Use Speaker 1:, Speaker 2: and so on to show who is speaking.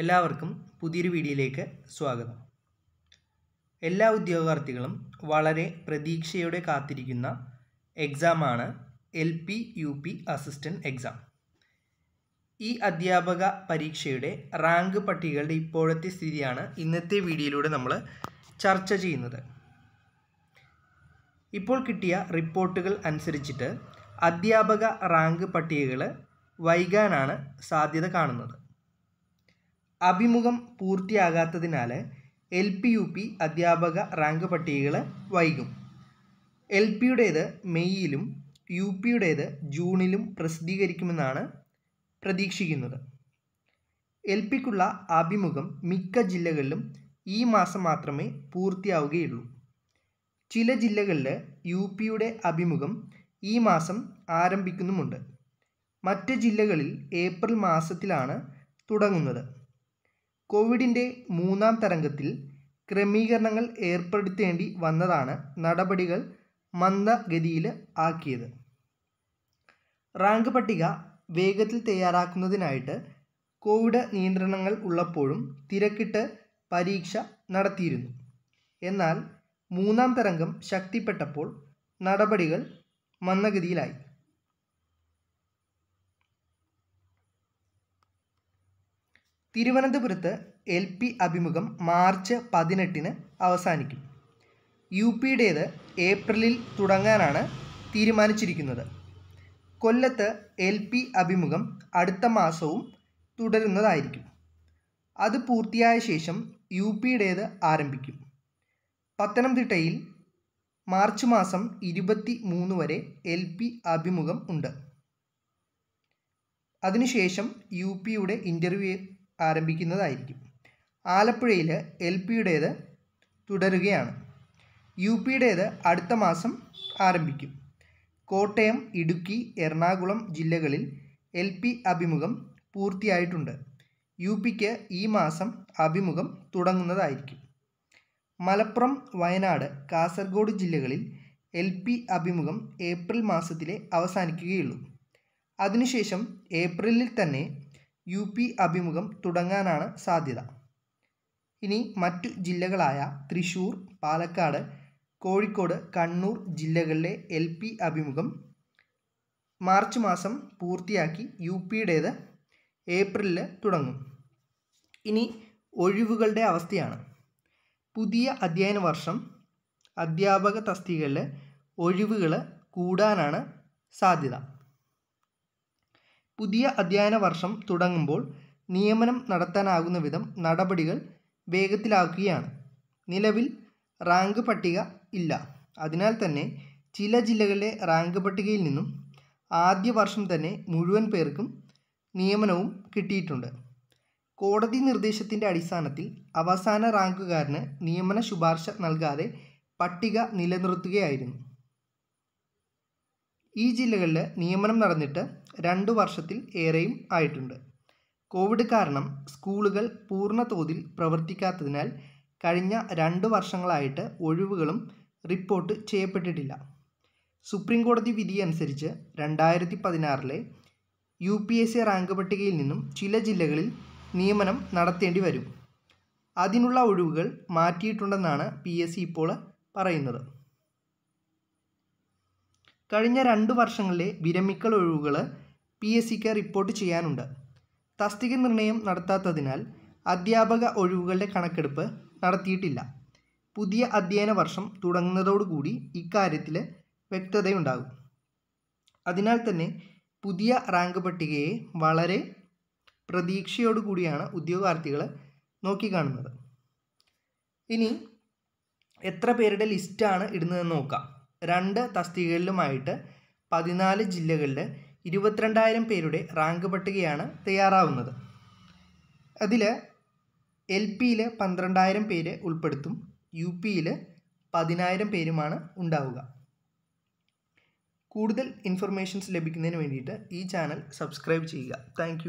Speaker 1: എല്ലാവർക്കും പുതിയൊരു വീഡിയോയിലേക്ക് സ്വാഗതം എല്ലാ ഉദ്യോഗാർത്ഥികളും വളരെ പ്രതീക്ഷയോടെ കാത്തിരിക്കുന്ന എക്സാമാണ് L P U P assistant exam ഈ അധ്യാപക പരീക്ഷയുടെ റാങ്ക് പട്ടികകളുടെ ഇപ്പോഴത്തെ സ്ഥിതിയാണ് ഇന്നത്തെ വീഡിയോയിലൂടെ നമ്മൾ ചർച്ച ചെയ്യുന്നത് ഇപ്പോൾ കിട്ടിയ റിപ്പോർട്ടുകൾ അനുസരിച്ചിട്ട് അധ്യാപക റാങ്ക് പട്ടികകൾ വൈകാനാണ് സാധ്യത കാണുന്നത് അഭിമുഖം പൂർത്തിയാകാത്തതിനാൽ എൽ പി യു പി അധ്യാപക റാങ്ക് പട്ടികകൾ വൈകും എൽ പിയുടേത് മെയ്യിലും യു പിയുടേത് ജൂണിലും പ്രസിദ്ധീകരിക്കുമെന്നാണ് പ്രതീക്ഷിക്കുന്നത് എൽ പിക്കുള്ള അഭിമുഖം മിക്ക ജില്ലകളിലും ഈ മാസം മാത്രമേ പൂർത്തിയാവുകയുള്ളൂ ചില ജില്ലകളിൽ യു പിയുടെ അഭിമുഖം ഈ മാസം ആരംഭിക്കുന്നുമുണ്ട് മറ്റ് ജില്ലകളിൽ ഏപ്രിൽ മാസത്തിലാണ് തുടങ്ങുന്നത് കോവിഡിൻ്റെ മൂന്നാം തരംഗത്തിൽ ക്രമീകരണങ്ങൾ ഏർപ്പെടുത്തേണ്ടി വന്നതാണ് നടപടികൾ മന്ദഗതിയിൽ ആക്കിയത് റാങ്ക് പട്ടിക വേഗത്തിൽ തയ്യാറാക്കുന്നതിനായിട്ട് കോവിഡ് നിയന്ത്രണങ്ങൾ ഉള്ളപ്പോഴും തിരക്കിട്ട് പരീക്ഷ നടത്തിയിരുന്നു എന്നാൽ മൂന്നാം തരംഗം ശക്തിപ്പെട്ടപ്പോൾ നടപടികൾ മന്ദഗതിയിലായി തിരുവനന്തപുരത്ത് എൽ പി അഭിമുഖം മാർച്ച് പതിനെട്ടിന് അവസാനിക്കും യു പിയുടേത് ഏപ്രിലിൽ തുടങ്ങാനാണ് തീരുമാനിച്ചിരിക്കുന്നത് കൊല്ലത്ത് എൽ പി അഭിമുഖം അടുത്ത മാസവും തുടരുന്നതായിരിക്കും അത് പൂർത്തിയായ ശേഷം യു പിയുടേത് ആരംഭിക്കും പത്തനംതിട്ടയിൽ മാർച്ച് മാസം ഇരുപത്തി മൂന്ന് വരെ എൽ പി അഭിമുഖം ഉണ്ട് അതിനുശേഷം യു പിയുടെ ഇൻ്റർവ്യൂ ആരംഭിക്കുന്നതായിരിക്കും ആലപ്പുഴയിൽ എൽ പിയുടേത് തുടരുകയാണ് യു പിയുടേത് അടുത്ത മാസം ആരംഭിക്കും കോട്ടയം ഇടുക്കി എറണാകുളം ജില്ലകളിൽ എൽ പി അഭിമുഖം പൂർത്തിയായിട്ടുണ്ട് യു പിക്ക് ഈ മാസം അഭിമുഖം തുടങ്ങുന്നതായിരിക്കും മലപ്പുറം വയനാട് കാസർഗോഡ് ജില്ലകളിൽ എൽ പി അഭിമുഖം ഏപ്രിൽ മാസത്തിലെ അവസാനിക്കുകയുള്ളൂ അതിനുശേഷം ഏപ്രിലിൽ തന്നെ യു പി അഭിമുഖം തുടങ്ങാനാണ് സാധ്യത ഇനി മറ്റു ജില്ലകളായ തൃശൂർ പാലക്കാട് കോഴിക്കോട് കണ്ണൂർ ജില്ലകളിലെ എൽ പി അഭിമുഖം മാർച്ച് മാസം പൂർത്തിയാക്കി യു പിയുടേത് ഏപ്രിലിൽ തുടങ്ങും ഇനി ഒഴിവുകളുടെ അവസ്ഥയാണ് പുതിയ അധ്യയന വർഷം അധ്യാപക തസ്തികളിൽ ഒഴിവുകൾ കൂടാനാണ് സാധ്യത പുതിയ അധ്യയന വർഷം തുടങ്ങുമ്പോൾ നിയമനം നടത്താനാകുന്ന വിധം നടപടികൾ വേഗത്തിലാക്കുകയാണ് നിലവിൽ റാങ്ക് പട്ടിക ഇല്ല അതിനാൽ തന്നെ ചില ജില്ലകളിലെ റാങ്ക് പട്ടികയിൽ നിന്നും ആദ്യ വർഷം തന്നെ മുഴുവൻ പേർക്കും നിയമനവും കിട്ടിയിട്ടുണ്ട് കോടതി നിർദ്ദേശത്തിൻ്റെ അടിസ്ഥാനത്തിൽ അവസാന റാങ്കുകാരന് നിയമന ശുപാർശ നൽകാതെ പട്ടിക നിലനിർത്തുകയായിരുന്നു ഈ ജില്ലകളിൽ നിയമനം നടന്നിട്ട് രണ്ട് വർഷത്തിൽ ഏറെയും ആയിട്ടുണ്ട് കോവിഡ് കാരണം സ്കൂളുകൾ പൂർണ്ണ തോതിൽ പ്രവർത്തിക്കാത്തതിനാൽ കഴിഞ്ഞ രണ്ട് വർഷങ്ങളായിട്ട് ഒഴിവുകളും റിപ്പോർട്ട് ചെയ്യപ്പെട്ടിട്ടില്ല സുപ്രീം കോടതി വിധിയനുസരിച്ച് രണ്ടായിരത്തി പതിനാറിലെ U P S C rank പട്ടികയിൽ നിന്നും ചില ജില്ലകളിൽ നിയമനം നടത്തേണ്ടി വരും അതിനുള്ള ഒഴിവുകൾ മാറ്റിയിട്ടുണ്ടെന്നാണ് പി എസ് സി ഇപ്പോൾ പറയുന്നത് കഴിഞ്ഞ രണ്ട് വർഷങ്ങളിലെ വിരമിക്കൽ ഒഴിവുകൾ പി എസ് സിക്ക് റിപ്പോർട്ട് ചെയ്യാനുണ്ട് തസ്തിക നിർണയം നടത്താത്തതിനാൽ അധ്യാപക ഒഴിവുകളുടെ കണക്കെടുപ്പ് നടത്തിയിട്ടില്ല പുതിയ അധ്യയന വർഷം തുടങ്ങുന്നതോടുകൂടി ഇക്കാര്യത്തിൽ വ്യക്തതയുണ്ടാകും അതിനാൽ തന്നെ പുതിയ റാങ്ക് പട്ടികയെ വളരെ പ്രതീക്ഷയോടുകൂടിയാണ് ഉദ്യോഗാർത്ഥികൾ നോക്കിക്കാണുന്നത് ഇനി എത്ര പേരുടെ ലിസ്റ്റാണ് ഇടുന്നതെന്ന് നോക്കാം രണ്ട് തസ്തികകളിലുമായിട്ട് പതിനാല് ജില്ലകളിൽ ഇരുപത്തിരണ്ടായിരം പേരുടെ റാങ്ക് പട്ടികയാണ് തയ്യാറാവുന്നത് അതിൽ എൽ പിയിൽ പന്ത്രണ്ടായിരം പേര് ഉൾപ്പെടുത്തും യു പിയിൽ പതിനായിരം പേരുമാണ് ഉണ്ടാവുക കൂടുതൽ ഇൻഫർമേഷൻസ് ലഭിക്കുന്നതിന് വേണ്ടിയിട്ട് ഈ ചാനൽ സബ്സ്ക്രൈബ് ചെയ്യുക താങ്ക്